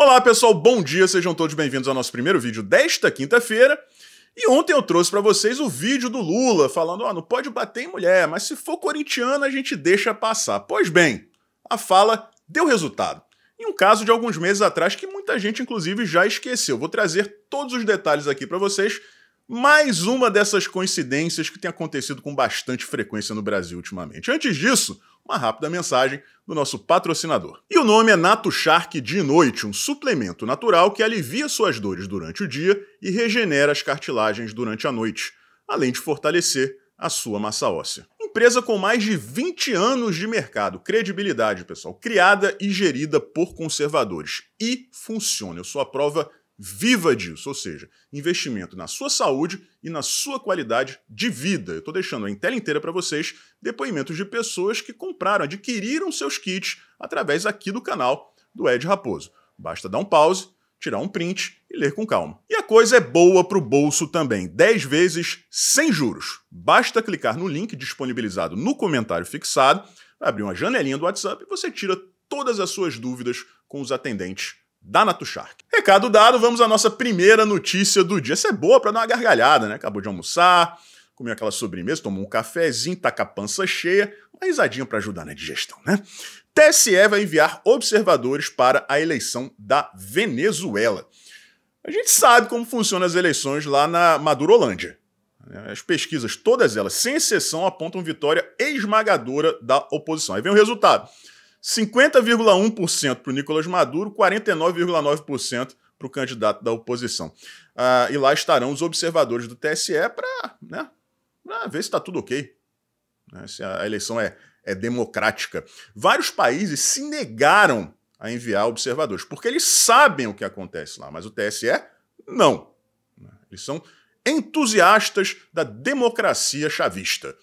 Olá pessoal, bom dia, sejam todos bem-vindos ao nosso primeiro vídeo desta quinta-feira. E ontem eu trouxe para vocês o vídeo do Lula falando: ó, oh, não pode bater em mulher, mas se for corintiana a gente deixa passar. Pois bem, a fala deu resultado. Em um caso de alguns meses atrás que muita gente, inclusive, já esqueceu. Vou trazer todos os detalhes aqui para vocês mais uma dessas coincidências que tem acontecido com bastante frequência no Brasil ultimamente. Antes disso, uma rápida mensagem do nosso patrocinador. E o nome é Nato Shark de noite, um suplemento natural que alivia suas dores durante o dia e regenera as cartilagens durante a noite, além de fortalecer a sua massa óssea. Empresa com mais de 20 anos de mercado, credibilidade, pessoal, criada e gerida por conservadores. E funciona. Eu sou a prova Viva disso, ou seja, investimento na sua saúde e na sua qualidade de vida. Eu estou deixando a tela inteira para vocês depoimentos de pessoas que compraram, adquiriram seus kits através aqui do canal do Ed Raposo. Basta dar um pause, tirar um print e ler com calma. E a coisa é boa para o bolso também, 10 vezes sem juros. Basta clicar no link disponibilizado no comentário fixado, abrir uma janelinha do WhatsApp e você tira todas as suas dúvidas com os atendentes da Natushark. Recado dado, vamos à nossa primeira notícia do dia. Essa é boa para dar uma gargalhada, né? Acabou de almoçar, comeu aquela sobremesa, tomou um cafezinho, tá com a pança cheia, uma risadinha para ajudar na digestão, né? TSE vai enviar observadores para a eleição da Venezuela. A gente sabe como funcionam as eleições lá na Madurolândia. Né? As pesquisas, todas elas, sem exceção, apontam vitória esmagadora da oposição. Aí vem o resultado. 50,1% para o Nicolás Maduro, 49,9% para o candidato da oposição. Ah, e lá estarão os observadores do TSE para né, ver se está tudo ok. Né, se a eleição é, é democrática. Vários países se negaram a enviar observadores, porque eles sabem o que acontece lá, mas o TSE não. Né. Eles são entusiastas da democracia chavista.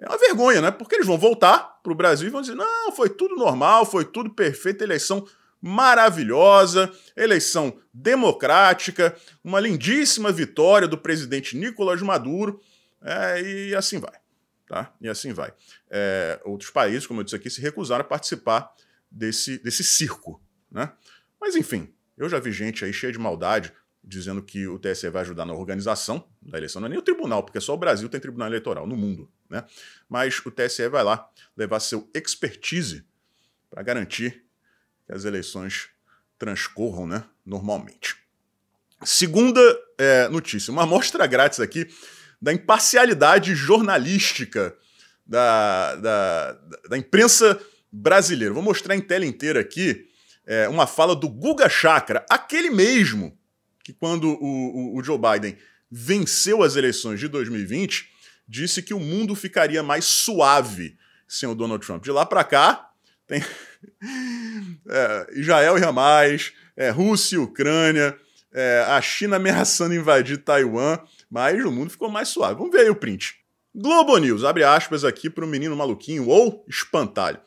É uma vergonha, né? Porque eles vão voltar para o Brasil e vão dizer: não, foi tudo normal, foi tudo perfeito, eleição maravilhosa, eleição democrática, uma lindíssima vitória do presidente Nicolás Maduro, é, e assim vai. Tá? E assim vai. É, outros países, como eu disse aqui, se recusaram a participar desse, desse circo. Né? Mas enfim, eu já vi gente aí cheia de maldade dizendo que o TSE vai ajudar na organização da eleição. Não é nem o tribunal, porque só o Brasil tem tribunal eleitoral no mundo. Né? Mas o TSE vai lá levar seu expertise para garantir que as eleições transcorram né, normalmente. Segunda é, notícia, uma amostra grátis aqui da imparcialidade jornalística da, da, da imprensa brasileira. Vou mostrar em tela inteira aqui é, uma fala do Guga Chakra, aquele mesmo que quando o, o, o Joe Biden venceu as eleições de 2020, disse que o mundo ficaria mais suave sem o Donald Trump. De lá para cá, tem é, Israel e Hamas, é, Rússia e Ucrânia, é, a China ameaçando invadir Taiwan, mas o mundo ficou mais suave. Vamos ver aí o print. Globo News, abre aspas aqui para o menino maluquinho ou espantalho.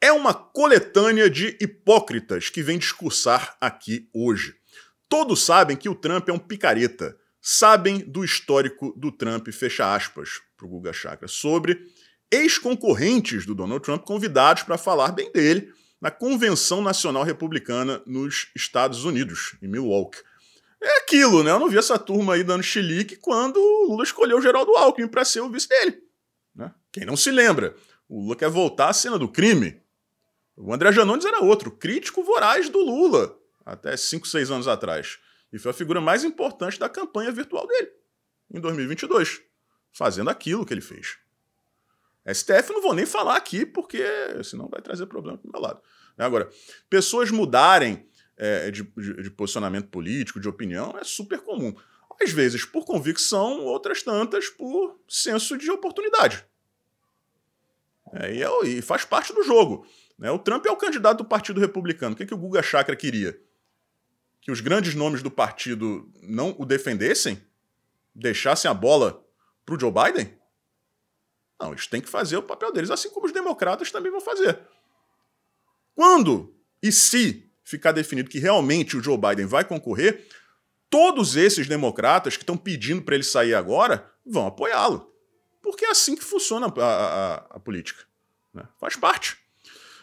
É uma coletânea de hipócritas que vem discursar aqui hoje. Todos sabem que o Trump é um picareta, sabem do histórico do Trump, fecha aspas, para o Guga Chakra, sobre ex-concorrentes do Donald Trump convidados para falar bem dele na Convenção Nacional Republicana nos Estados Unidos, em Milwaukee. É aquilo, né? Eu não vi essa turma aí dando chilique quando o Lula escolheu o Geraldo Alckmin para ser o vice dele. Né? Quem não se lembra? O Lula quer voltar à cena do crime. O André Janones era outro, crítico voraz do Lula, até 5, 6 anos atrás. E foi a figura mais importante da campanha virtual dele, em 2022, fazendo aquilo que ele fez. STF não vou nem falar aqui, porque senão vai trazer problema para o meu lado. Né? Agora, pessoas mudarem é, de, de, posicionamento político, de opinião, é super comum. Às vezes por convicção, outras tantas por senso de oportunidade. É, e, é, e, faz parte do jogo. Né? O Trump é o candidato do Partido Republicano. O que, que o Guga Chakra queria? que os grandes nomes do partido não o defendessem? Deixassem a bola para o Joe Biden? Não, eles têm que fazer o papel deles, assim como os democratas também vão fazer. Quando e se ficar definido que realmente o Joe Biden vai concorrer, todos esses democratas que estão pedindo para ele sair agora vão apoiá-lo. Porque é assim que funciona a, a, a política. Né? Faz parte.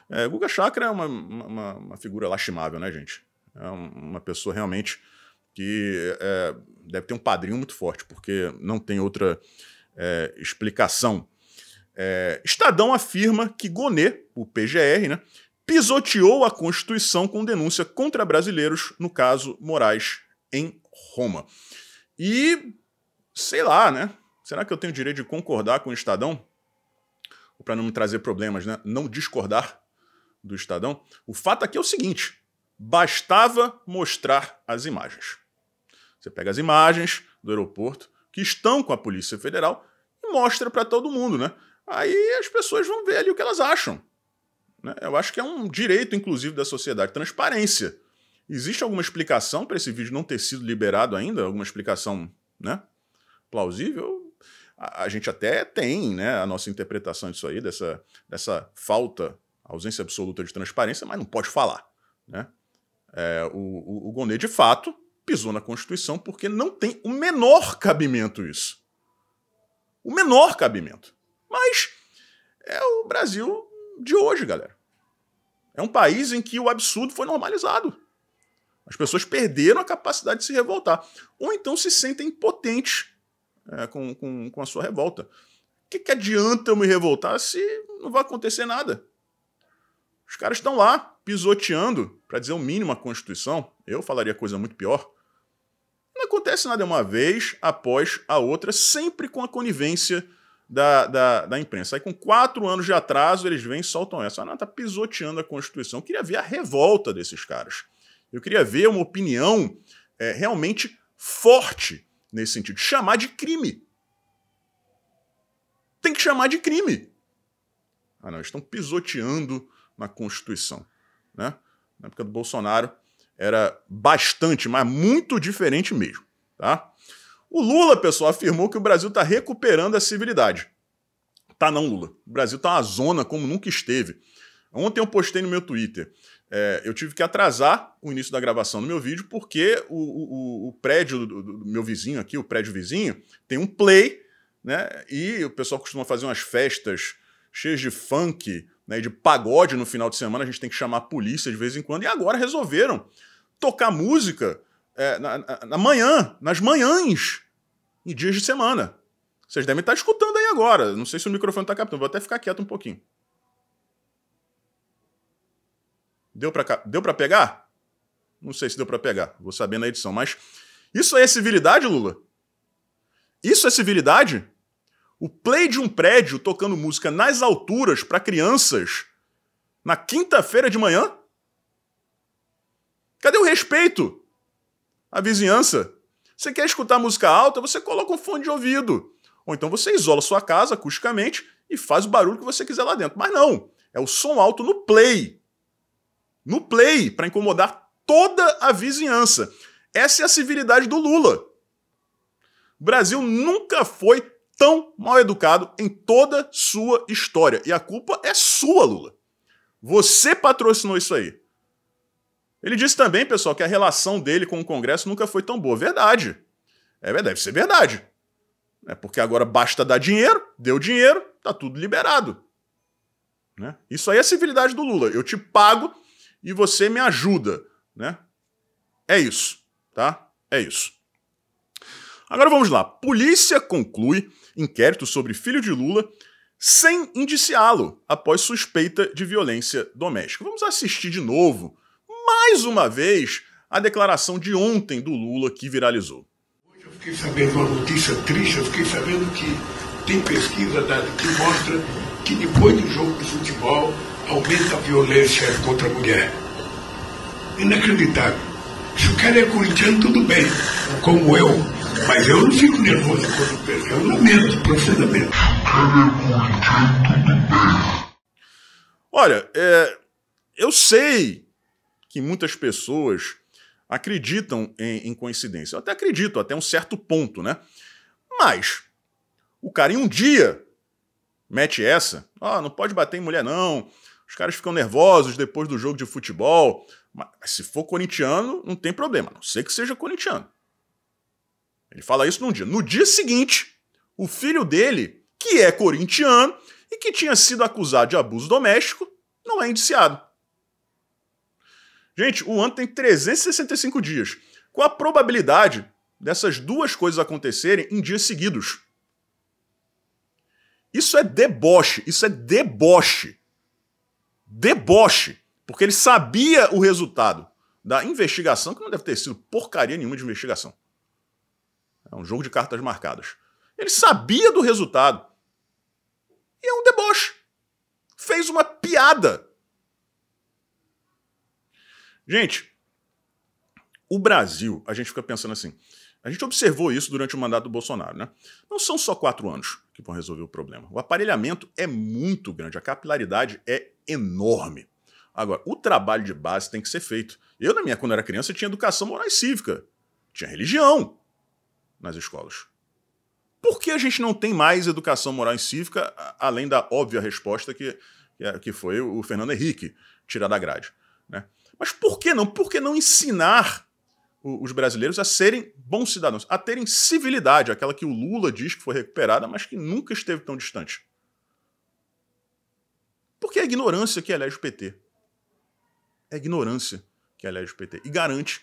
É, Guga Chakra é uma, uma, uma figura lastimável, né, gente? É uma pessoa realmente que é, deve ter um padrinho muito forte, porque não tem outra é, explicação. É, Estadão afirma que Gonê, o PGR, né, pisoteou a Constituição com denúncia contra brasileiros, no caso Moraes, em Roma. E, sei lá, né? Será que eu tenho o direito de concordar com o Estadão? Para não me trazer problemas, né? Não discordar do Estadão. O fato aqui é o seguinte: Bastava mostrar as imagens. Você pega as imagens do aeroporto que estão com a Polícia Federal e mostra para todo mundo, né? Aí as pessoas vão ver ali o que elas acham. Né? Eu acho que é um direito, inclusive, da sociedade, transparência. Existe alguma explicação para esse vídeo não ter sido liberado ainda? Alguma explicação, né? Plausível? A, a gente até tem, né, a nossa interpretação disso aí, dessa, dessa falta, ausência absoluta de transparência, mas não pode falar, né? É, o, o, o de fato, pisou na Constituição porque não tem o menor cabimento isso. O menor cabimento. Mas é o Brasil de hoje, galera. É um país em que o absurdo foi normalizado. As pessoas perderam a capacidade de se revoltar. Ou então se sentem impotentes é, com, com, com a sua revolta. O que, que adianta eu me revoltar se não vai acontecer nada? Os caras estão lá pisoteando, para dizer o mínimo, a Constituição. Eu falaria coisa muito pior. Não acontece nada uma vez após a outra, sempre com a conivência da, da, da imprensa. Aí, com quatro anos de atraso, eles vêm e soltam essa. Ah, não, tá pisoteando a Constituição. Eu queria ver a revolta desses caras. Eu queria ver uma opinião é, realmente forte nesse sentido. Chamar de crime. Tem que chamar de crime. Ah, não, estão pisoteando na Constituição. Né? Na época do Bolsonaro era bastante, mas muito diferente mesmo. Tá? O Lula, pessoal, afirmou que o Brasil está recuperando a civilidade. Tá não, Lula. O Brasil está uma zona como nunca esteve. Ontem eu postei no meu Twitter. É, eu tive que atrasar o início da gravação do meu vídeo porque o, o, o prédio do, do, meu vizinho aqui, o prédio vizinho, tem um play, né? E o pessoal costuma fazer umas festas cheias de funk, né, de pagode no final de semana, a gente tem que chamar a polícia de vez em quando, e agora resolveram tocar música é, na, na manhã, nas manhãs, em dias de semana. Vocês devem estar escutando aí agora. Não sei se o microfone está captando, vou até ficar quieto um pouquinho. Deu para deu pegar? Não sei se deu para pegar, vou saber na edição. Mas isso aí é civilidade, Lula? Isso é civilidade? o play de um prédio tocando música nas alturas para crianças na quinta-feira de manhã? Cadê o respeito? A vizinhança? Você quer escutar música alta? Você coloca um fone de ouvido. Ou então você isola sua casa acusticamente e faz o barulho que você quiser lá dentro. Mas não, é o som alto no play. No play, para incomodar toda a vizinhança. Essa é a civilidade do Lula. O Brasil nunca foi tão mal educado em toda sua história. E a culpa é sua, Lula. Você patrocinou isso aí. Ele disse também, pessoal, que a relação dele com o Congresso nunca foi tão boa. Verdade. É, deve ser verdade. É porque agora basta dar dinheiro, deu dinheiro, tá tudo liberado. Né? Isso aí é a civilidade do Lula. Eu te pago e você me ajuda. Né? É isso, tá? É isso. Agora vamos lá. Polícia conclui inquérito sobre filho de Lula sem indiciá-lo após suspeita de violência doméstica. Vamos assistir de novo, mais uma vez, a declaração de ontem do Lula que viralizou. Hoje eu fiquei sabendo uma notícia triste, eu fiquei sabendo que tem pesquisa dada que mostra que depois do jogo de futebol aumenta a violência contra a mulher. Inacreditável. Se o cara é corintiano, tudo bem, como eu. Mas eu não fico nervoso quando perco. Eu lamento profundamente. Se o cara é corintiano, tudo bem. Olha, é, eu sei que muitas pessoas acreditam em, em, coincidência. Eu até acredito, até um certo ponto, né? Mas o cara em um dia mete essa. ah, oh, não pode bater em mulher, não. Os caras ficam nervosos depois do jogo de futebol. Mas se for corintiano, não tem problema, a não ser que seja corintiano. Ele fala isso num dia. No dia seguinte, o filho dele, que é corintiano e que tinha sido acusado de abuso doméstico, não é indiciado. Gente, o ano tem 365 dias. Qual a probabilidade dessas duas coisas acontecerem em dias seguidos? Isso é deboche, isso é deboche deboche, porque ele sabia o resultado da investigação, que não deve ter sido porcaria nenhuma de investigação. É um jogo de cartas marcadas. Ele sabia do resultado. E é um deboche. Fez uma piada. Gente, o Brasil, a gente fica pensando assim, a gente observou isso durante o mandato do Bolsonaro, né? Não são só quatro anos que vão resolver o problema. O aparelhamento é muito grande, a capilaridade é enorme. Agora, o trabalho de base tem que ser feito. Eu, na minha, quando era criança, tinha educação moral e cívica. Tinha religião nas escolas. Por que a gente não tem mais educação moral e cívica, além da óbvia resposta que, que foi o Fernando Henrique tirar da grade? Né? Mas por que não? Por que não ensinar os brasileiros a serem bons cidadãos, a terem civilidade, aquela que o Lula diz que foi recuperada, mas que nunca esteve tão distante. Porque é a ignorância que elege o PT. É a ignorância que elege o PT. E garante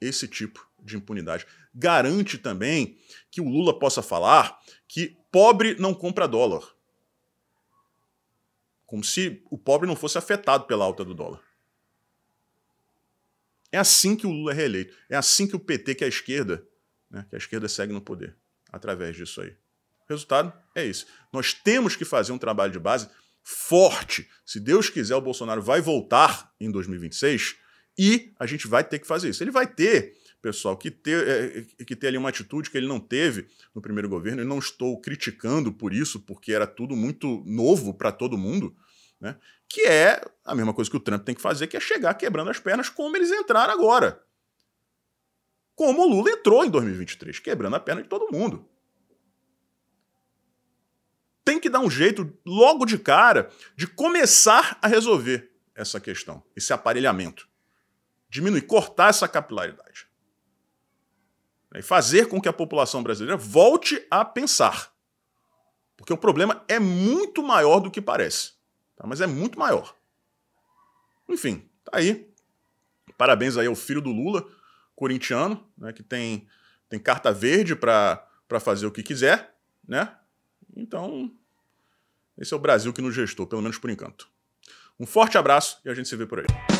esse tipo de impunidade. Garante também que o Lula possa falar que pobre não compra dólar. Como se o pobre não fosse afetado pela alta do dólar. É assim que o Lula é reeleito. É assim que o PT, que é a esquerda, né, que a esquerda segue no poder, através disso aí. O resultado é esse. Nós temos que fazer um trabalho de base forte. Se Deus quiser, o Bolsonaro vai voltar em 2026 e a gente vai ter que fazer isso. Ele vai ter, pessoal, que ter, é, é, que ter ali uma atitude que ele não teve no primeiro governo. Eu não estou criticando por isso, porque era tudo muito novo para todo mundo. Né? Que é a mesma coisa que o Trump tem que fazer, que é chegar quebrando as pernas como eles entraram agora. Como o Lula entrou em 2023, quebrando a perna de todo mundo. Tem que dar um jeito, logo de cara, de começar a resolver essa questão, esse aparelhamento. Diminuir, cortar essa capilaridade. E fazer com que a população brasileira volte a pensar. Porque o problema é muito maior do que parece tá? mas é muito maior. Enfim, tá aí. Parabéns aí ao filho do Lula, corintiano, né, que tem, tem carta verde para fazer o que quiser, né? Então, esse é o Brasil que nos gestou, pelo menos por enquanto. Um forte abraço e a gente se vê por aí.